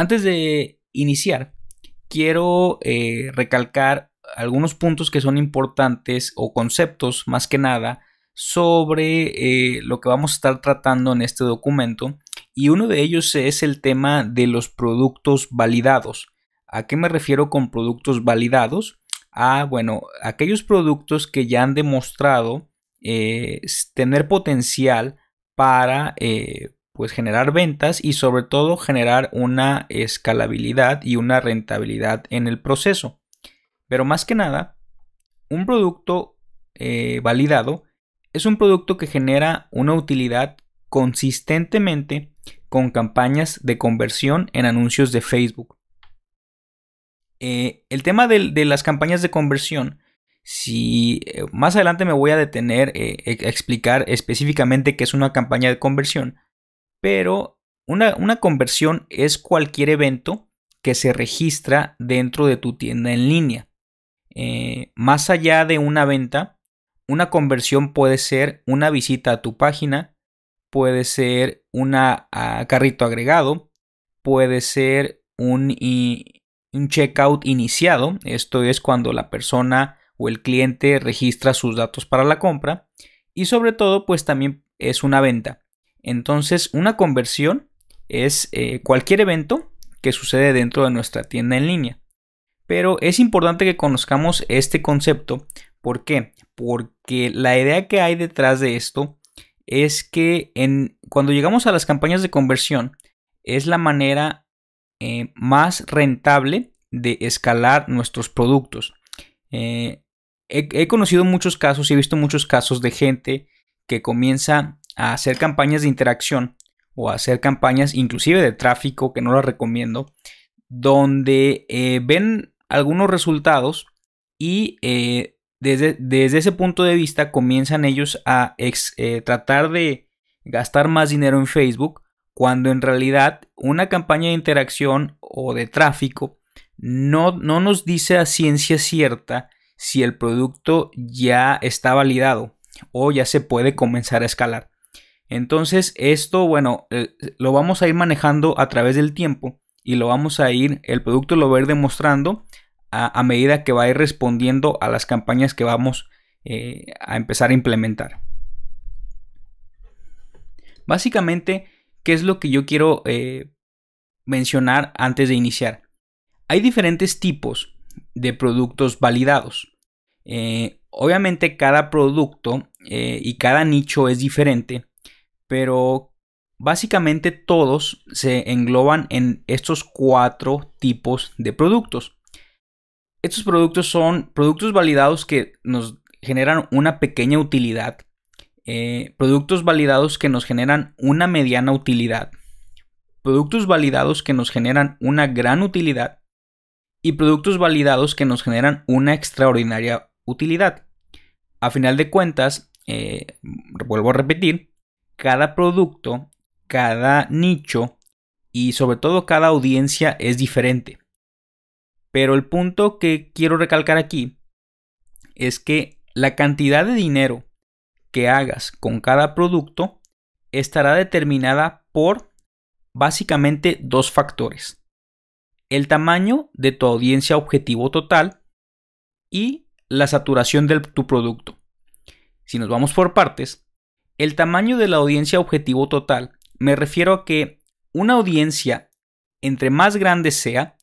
Antes de iniciar, quiero eh, recalcar algunos puntos que son importantes o conceptos más que nada sobre eh, lo que vamos a estar tratando en este documento y uno de ellos es el tema de los productos validados. ¿A qué me refiero con productos validados? A, ah, bueno, aquellos productos que ya han demostrado eh, tener potencial para pues generar ventas y sobre todo generar una escalabilidad y una rentabilidad en el proceso. Pero más que nada, un producto eh, validado es un producto que genera una utilidad consistentemente con campañas de conversión en anuncios de Facebook. Eh, el tema de, las campañas de conversión, si eh, más adelante me voy a detener a e, explicar específicamente qué es una campaña de conversión, pero una, conversión es cualquier evento que se registra dentro de tu tienda en línea. Eh, más allá de una venta, una conversión puede ser una visita a tu página, puede ser un ah, carrito agregado, puede ser un, un checkout iniciado, esto es cuando la persona o el cliente registra sus datos para la compra y sobre todo pues también es una venta. Entonces, una conversión es eh, cualquier evento que sucede dentro de nuestra tienda en línea. Pero es importante que conozcamos este concepto. ¿Por qué? Porque la idea que hay detrás de esto es que en, cuando llegamos a las campañas de conversión es la manera eh, más rentable de escalar nuestros productos. Eh, he, he, conocido muchos casos y he visto muchos casos de gente que comienza a hacer campañas de interacción o a hacer campañas inclusive de tráfico, que no las recomiendo, donde eh, ven algunos resultados y eh, desde, desde, ese punto de vista comienzan ellos a eh, tratar de gastar más dinero en Facebook cuando en realidad una campaña de interacción o de tráfico no, no nos dice a ciencia cierta si el producto ya está validado o ya se puede comenzar a escalar. Entonces, esto, bueno, eh, lo vamos a ir manejando a través del tiempo y lo vamos a ir, el producto lo va a ir demostrando a, medida que va a ir respondiendo a las campañas que vamos eh, a empezar a implementar. Básicamente, ¿qué es lo que yo quiero eh, mencionar antes de iniciar? Hay diferentes tipos de productos validados. obviamente cada producto y cada nicho es diferente pero básicamente todos se engloban en estos cuatro tipos de productos. Estos productos son productos validados que nos generan una pequeña utilidad, eh, productos validados que nos generan una mediana utilidad, productos validados que nos generan una gran utilidad y productos validados que nos generan una extraordinaria utilidad. A final de cuentas, eh, vuelvo a repetir, cada producto, cada nicho y sobre todo cada audiencia es diferente. Pero el punto que quiero recalcar aquí es que la cantidad de dinero que hagas con cada producto estará determinada por básicamente dos factores. El tamaño de tu audiencia objetivo total y la saturación de tu producto. Si nos vamos por partes, el tamaño de la audiencia objetivo total, me refiero a que una audiencia, entre más grande sea,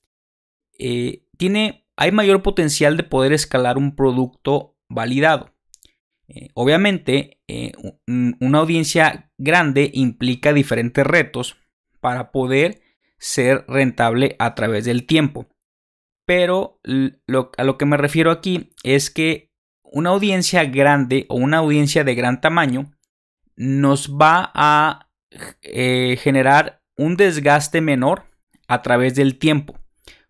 eh, tiene, hay mayor potencial de poder escalar un producto validado. Eh, obviamente, eh, una audiencia grande implica diferentes retos para poder ser rentable a través del tiempo. Pero a lo que me refiero aquí es que una audiencia grande o una audiencia de gran tamaño nos va a eh, generar un desgaste menor a través del tiempo,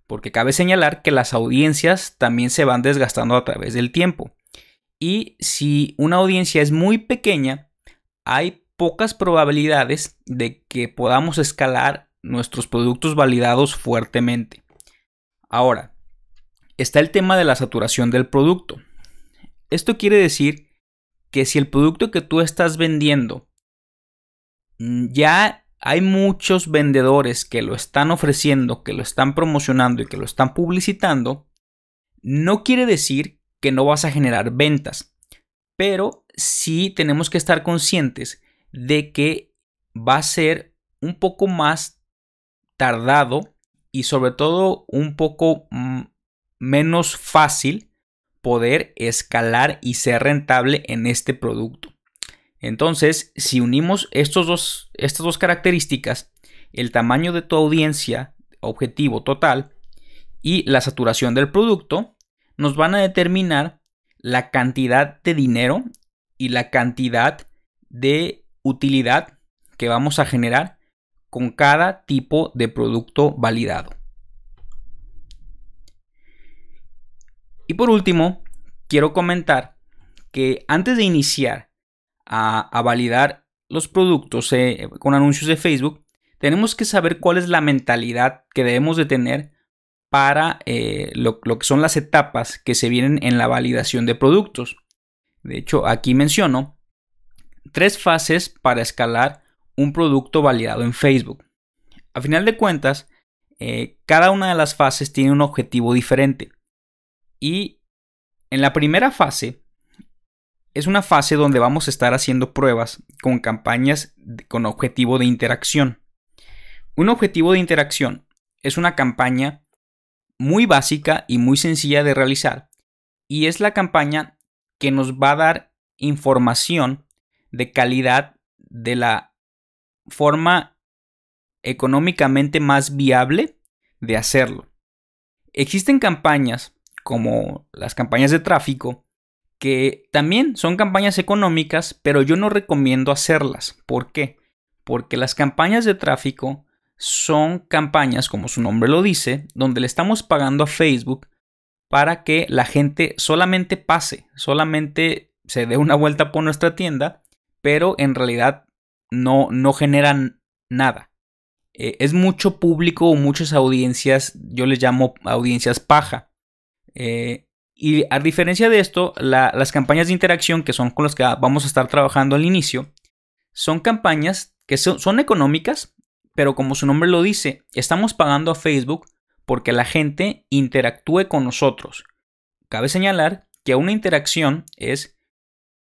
porque cabe señalar que las audiencias también se van desgastando a través del tiempo. Y si una audiencia es muy pequeña, hay pocas probabilidades de que podamos escalar nuestros productos validados fuertemente. Ahora, está el tema de la saturación del producto. Esto quiere decir que si el producto que tú estás vendiendo mm, ya hay muchos vendedores que lo están ofreciendo, que lo están promocionando y que lo están publicitando, no quiere decir que no vas a generar ventas, pero sí tenemos que estar conscientes de que va a ser un poco más tardado y sobre todo un poco mm, menos fácil poder escalar y ser rentable en este producto. Entonces, si unimos estos dos, estas dos características, el tamaño de tu audiencia objetivo total y la saturación del producto, nos van a determinar la cantidad de dinero y la cantidad de utilidad que vamos a generar con cada tipo de producto validado. Y por último, quiero comentar que antes de iniciar a, validar los productos eh, con anuncios de Facebook, tenemos que saber cuál es la mentalidad que debemos de tener para eh, lo, que son las etapas que se vienen en la validación de productos. De hecho, aquí menciono tres fases para escalar un producto validado en Facebook. A final de cuentas, eh, cada una de las fases tiene un objetivo diferente. Y en la primera fase es una fase donde vamos a estar haciendo pruebas con campañas con objetivo de interacción. Un objetivo de interacción es una campaña muy básica y muy sencilla de realizar y es la campaña que nos va a dar información de calidad de la forma económicamente más viable de hacerlo. Existen campañas como las campañas de tráfico, que también son campañas económicas, pero yo no recomiendo hacerlas. ¿Por qué? Porque las campañas de tráfico son campañas, como su nombre lo dice, donde le estamos pagando a Facebook para que la gente solamente pase, solamente se dé una vuelta por nuestra tienda, pero en realidad no, no generan nada. Eh, es mucho público o muchas audiencias, yo les llamo audiencias paja, eh, y a diferencia de esto, las campañas de interacción que son con las que vamos a estar trabajando al inicio, son campañas que son, económicas, pero como su nombre lo dice, estamos pagando a Facebook porque la gente interactúe con nosotros. Cabe señalar que una interacción es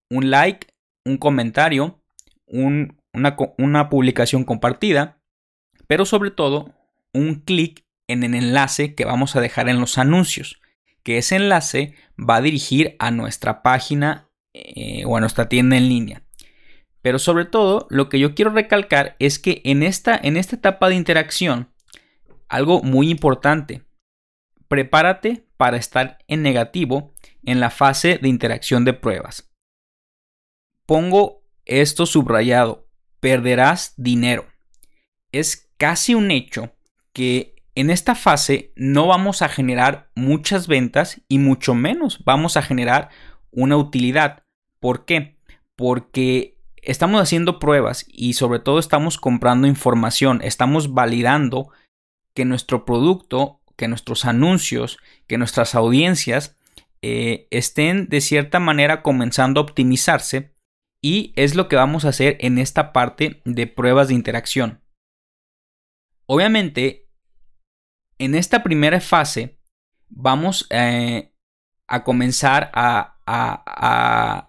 un like, un comentario, una, publicación compartida, pero sobre todo un clic en el enlace que vamos a dejar en los anuncios que ese enlace va a dirigir a nuestra página eh, o a nuestra tienda en línea. Pero sobre todo, lo que yo quiero recalcar es que en esta, en esta etapa de interacción, algo muy importante, prepárate para estar en negativo en la fase de interacción de pruebas. Pongo esto subrayado, perderás dinero. Es casi un hecho que en esta fase no vamos a generar muchas ventas y mucho menos vamos a generar una utilidad. ¿Por qué? Porque estamos haciendo pruebas y sobre todo estamos comprando información, estamos validando que nuestro producto, que nuestros anuncios, que nuestras audiencias eh, estén de cierta manera comenzando a optimizarse y es lo que vamos a hacer en esta parte de pruebas de interacción. Obviamente en esta primera fase vamos eh, a comenzar a,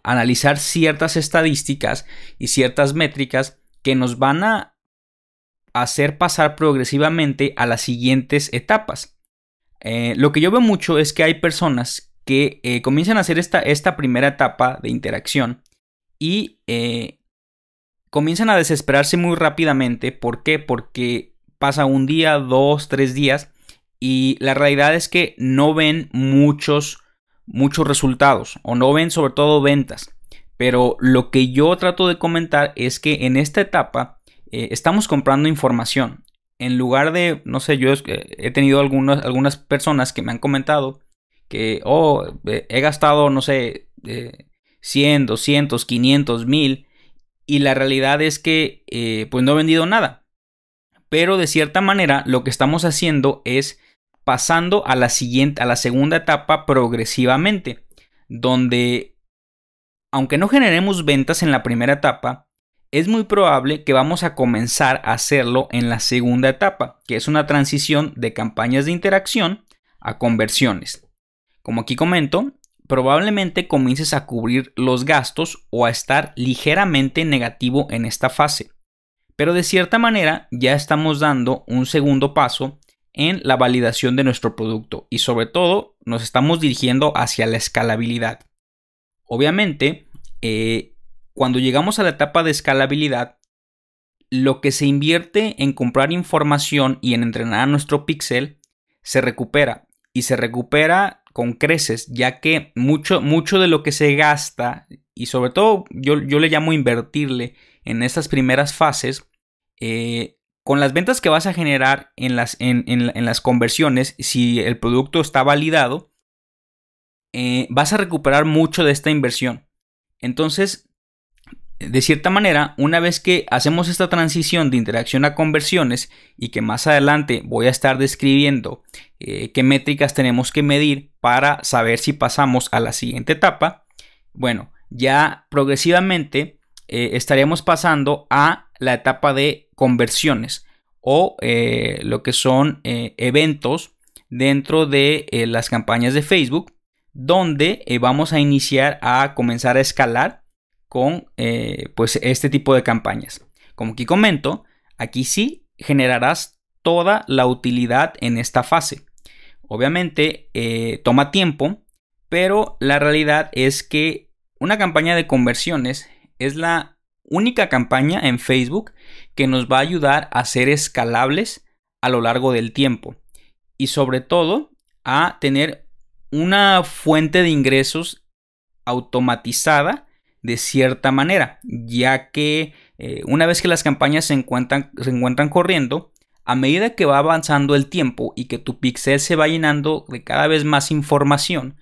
analizar ciertas estadísticas y ciertas métricas que nos van a hacer pasar progresivamente a las siguientes etapas. Eh, lo que yo veo mucho es que hay personas que eh, comienzan a hacer esta, esta, primera etapa de interacción y comienzan a desesperarse muy rápidamente. ¿Por qué? Porque pasa un día, dos, tres días y la realidad es que no ven muchos, muchos resultados o no ven sobre todo ventas. Pero lo que yo trato de comentar es que en esta etapa eh, estamos comprando información. En lugar de, no sé, yo eh, he tenido algunas, algunas personas que me han comentado que, oh, eh, he gastado, no sé, 100, 200, 500, 1000 y la realidad es que pues no he vendido nada. Pero de cierta manera lo que estamos haciendo es pasando a la siguiente, a la segunda etapa progresivamente, donde aunque no generemos ventas en la primera etapa, es muy probable que vamos a comenzar a hacerlo en la segunda etapa, que es una transición de campañas de interacción a conversiones. Como aquí comento, probablemente comiences a cubrir los gastos o a estar ligeramente negativo en esta fase. Pero de cierta manera ya estamos dando un segundo paso en la validación de nuestro producto y sobre todo nos estamos dirigiendo hacia la escalabilidad. Obviamente, eh, cuando llegamos a la etapa de escalabilidad, lo que se invierte en comprar información y en entrenar a nuestro pixel se recupera y se recupera con creces, ya que mucho, mucho de lo que se gasta y sobre todo yo, yo le llamo invertirle en estas primeras fases, eh, con las ventas que vas a generar en las, conversiones, si el producto está validado, eh, vas a recuperar mucho de esta inversión. Entonces, de cierta manera, una vez que hacemos esta transición de interacción a conversiones y que más adelante voy a estar describiendo eh, qué métricas tenemos que medir para saber si pasamos a la siguiente etapa, bueno, ya progresivamente eh, estaríamos pasando a la etapa de conversiones o eh, lo que son eh, eventos dentro de las campañas de Facebook donde vamos a iniciar a comenzar a escalar con pues este tipo de campañas como aquí comento aquí sí generarás toda la utilidad en esta fase obviamente toma tiempo pero la realidad es que una campaña de conversiones es la única campaña en Facebook que nos va a ayudar a ser escalables a lo largo del tiempo y sobre todo a tener una fuente de ingresos automatizada de cierta manera, ya que eh, una vez que las campañas se encuentran, se encuentran corriendo, a medida que va avanzando el tiempo y que tu pixel se va llenando de cada vez más información,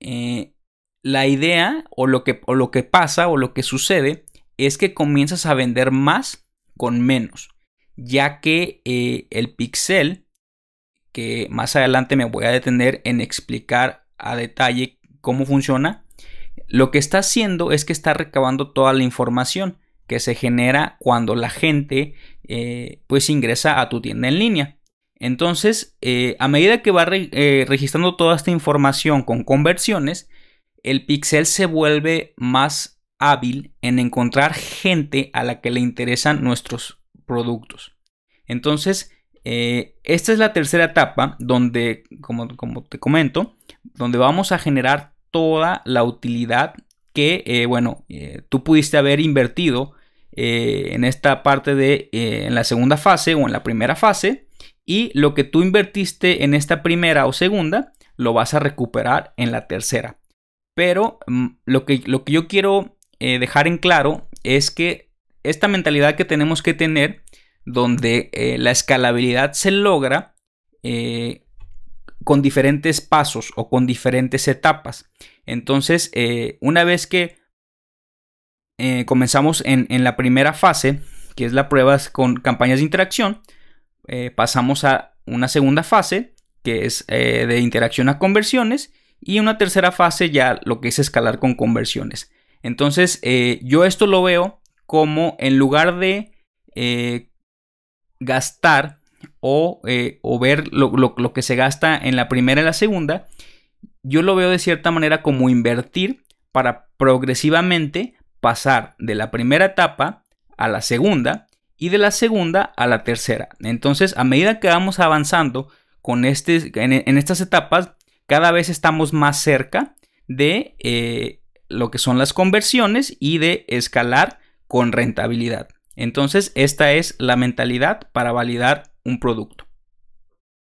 eh, la idea o lo, que, lo que pasa o lo que sucede es que comienzas a vender más con menos, ya que eh, el pixel, que más adelante me voy a detener en explicar a detalle cómo funciona, lo que está haciendo es que está recabando toda la información que se genera cuando la gente eh, pues ingresa a tu tienda en línea. Entonces, eh, a medida que va registrando toda esta información con conversiones, el pixel se vuelve más hábil en encontrar gente a la que le interesan nuestros productos. Entonces, eh, esta es la tercera etapa donde, como, te comento, donde vamos a generar toda la utilidad que, eh, bueno, eh, tú pudiste haber invertido en esta parte de, en la segunda fase o en la primera fase, y lo que tú invertiste en esta primera o segunda, lo vas a recuperar en la tercera. Pero mm, lo que, yo quiero eh, dejar en claro es que esta mentalidad que tenemos que tener, donde eh, la escalabilidad se logra eh, con diferentes pasos o con diferentes etapas. Entonces, una vez que comenzamos en, en, la primera fase, que es la prueba con campañas de interacción, pasamos a una segunda fase, que es de interacción a conversiones, y una tercera fase ya lo que es escalar con conversiones. Entonces, eh, yo esto lo veo como en lugar de eh, gastar o, eh, ver lo, que se gasta en la primera y la segunda, yo lo veo de cierta manera como invertir para progresivamente pasar de la primera etapa a la segunda y de la segunda a la tercera. Entonces, a medida que vamos avanzando con este, en estas etapas, cada vez estamos más cerca de eh, lo que son las conversiones y de escalar con rentabilidad. Entonces, esta es la mentalidad para validar un producto.